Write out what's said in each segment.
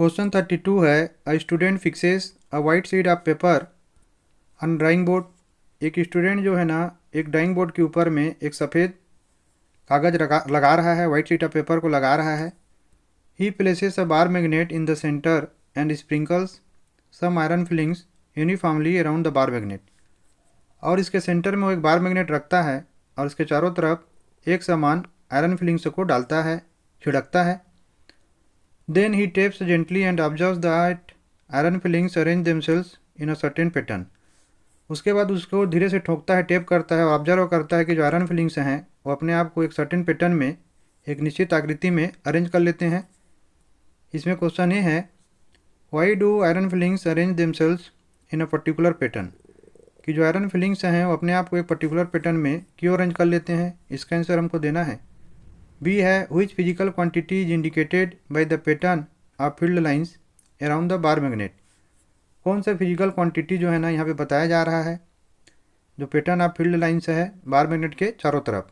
Question thirty two है a student fixes a white sheet of paper on drawing board एक student जो है ना एक ड्राइंग बोर्ड के ऊपर में एक सफ़ेद कागज़ लगा रहा है वाइट सीट ऑफ पेपर को लगा रहा है ही places a bar magnet in the centre and sprinkles some iron filings uniformly around the bar magnet और इसके सेंटर में वो एक बार मैग्नेट रखता है और इसके चारों तरफ एक समान आयरन फिलिंग्स को डालता है छिड़कता है Then he taps gently and observes that iron fillings arrange themselves in a certain pattern. उसके बाद उसको धीरे से ठोकता है टेप करता है और ऑब्जर्व करता है कि जो आयरन फिलिंग्स हैं वो अपने आप को एक सर्टेन पैटर्न में एक निश्चित आकृति में अरेंज कर लेते हैं इसमें क्वेश्चन ये है why do iron filings arrange themselves in a particular pattern कि जो आयरन फिलिंग्स हैं वो अपने आप को एक पर्टिकुलर पैटर्न में क्यों अरेंज कर लेते हैं इसका आंसर हमको देना है बी है which physical quantity is indicated by the pattern of field lines around the bar magnet कौन सा फिजिकल क्वांटिटी जो है ना यहाँ पे बताया जा रहा है जो पैटर्न ऑफ फील्ड लाइन्स है बार मैग्नेट के चारों तरफ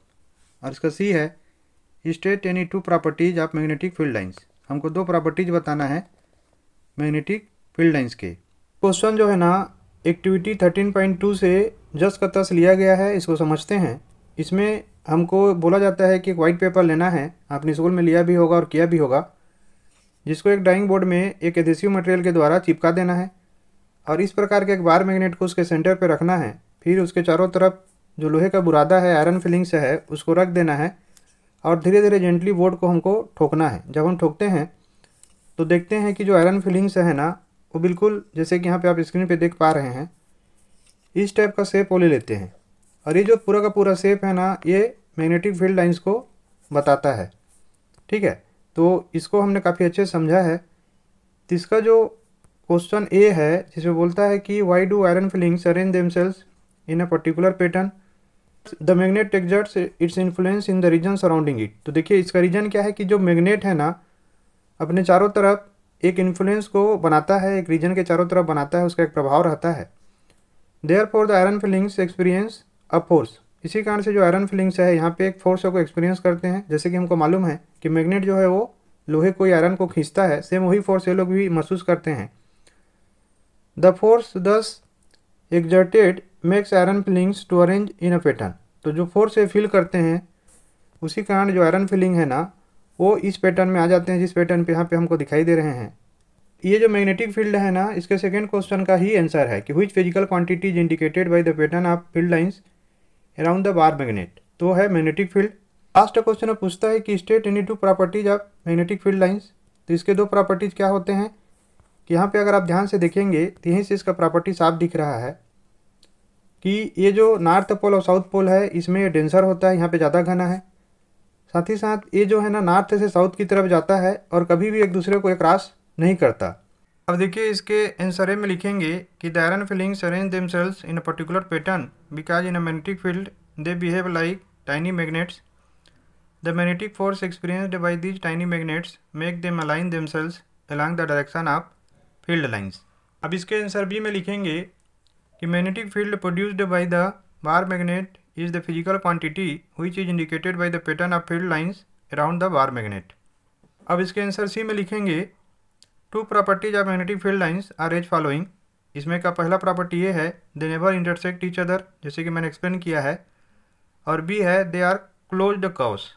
और इसका सी है state any two properties of magnetic field lines हमको दो प्रॉपर्टीज बताना है मैग्नेटिक फील्ड लाइंस के क्वेश्चन जो है ना एक्टिविटी 13.2 से जस का तस लिया गया है इसको समझते हैं इसमें हमको बोला जाता है कि एक वाइट पेपर लेना है आपने स्कूल में लिया भी होगा और किया भी होगा जिसको एक ड्राइंग बोर्ड में एक एधेसिव मटेरियल के द्वारा चिपका देना है और इस प्रकार के एक बार मैग्नेट को उसके सेंटर पर रखना है फिर उसके चारों तरफ जो लोहे का बुरादा है आयरन फिलिंग से है उसको रख देना है और धीरे धीरे जेंटली बोर्ड को हमको ठोकना है जब हम ठोकते हैं तो देखते हैं कि जो आयरन फिलिंग्स है ना वो बिल्कुल जैसे कि यहाँ पे आप स्क्रीन पे देख पा रहे हैं इस टाइप का शेप वो ले लेते हैं और ये जो पूरा का पूरा सेप है ना ये मैग्नेटिक फील्ड लाइंस को बताता है ठीक है तो इसको हमने काफ़ी अच्छे समझा है तो इसका जो क्वेश्चन ए है जिसमें बोलता है कि why do iron filings arrange themselves in a particular pattern the magnet exerts its influence in the region surrounding it तो देखिए इसका रीजन क्या है कि जो मैग्नेट है ना अपने चारों तरफ एक इन्फ्लुएंस को बनाता है एक रीजन के चारों तरफ बनाता है उसका एक प्रभाव रहता है therefore the iron filings experience अब फोर्स इसी कारण से जो आयरन फिलिंग्स है यहाँ पे एक फोर्स को एक्सपीरियंस करते हैं जैसे कि हमको मालूम है कि मैग्नेट जो है वो लोहे को आयरन को खींचता है सेम वही फोर्स ये लोग भी महसूस करते हैं the force thus exerted makes iron filings to arrange in a pattern तो जो फोर्स ये फील करते हैं उसी कारण जो आयरन फिलिंग है ना वो इस पैटर्न में आ जाते हैं जिस पैटर्न पर यहाँ पे हमको दिखाई दे रहे हैं ये जो मैग्नेटिक फील्ड है ना इसके सेकेंड क्वेश्चन का ही आंसर है कि which physical quantity is indicated by the pattern of field lines around the bar magnet तो है मैग्नेटिक फील्ड लास्ट क्वेश्चन में पूछता है कि state any two properties of magnetic field lines तो इसके दो प्रॉपर्टीज क्या होते हैं कि यहाँ पे अगर आप ध्यान से देखेंगे तो यहीं से इसका प्रॉपर्टी साफ दिख रहा है कि ये जो नॉर्थ पोल और साउथ पोल है इसमें डेंसर होता है यहाँ पे ज़्यादा घना है साथ ही साथ ये जो है ना नॉर्थ से साउथ की तरफ जाता है और कभी भी एक दूसरे को एक क्रॉस नहीं करता अब देखिए इसके आंसर में लिखेंगे कि the iron filings arrange themselves in a particular pattern because in a magnetic field they behave like tiny magnets the magnetic force experienced by these tiny magnets make them align themselves along the direction of field lines अब इसके answer B में लिखेंगे कि magnetic field produced by the bar magnet is the physical quantity which is indicated by the pattern of field lines around the bar magnet अब इसके answer C में लिखेंगे two properties of magnetic field lines are as following इसमें का पहला property ये है they never intersect each other जैसे कि मैंने एक्सप्लेन किया है और बी है they are close the cos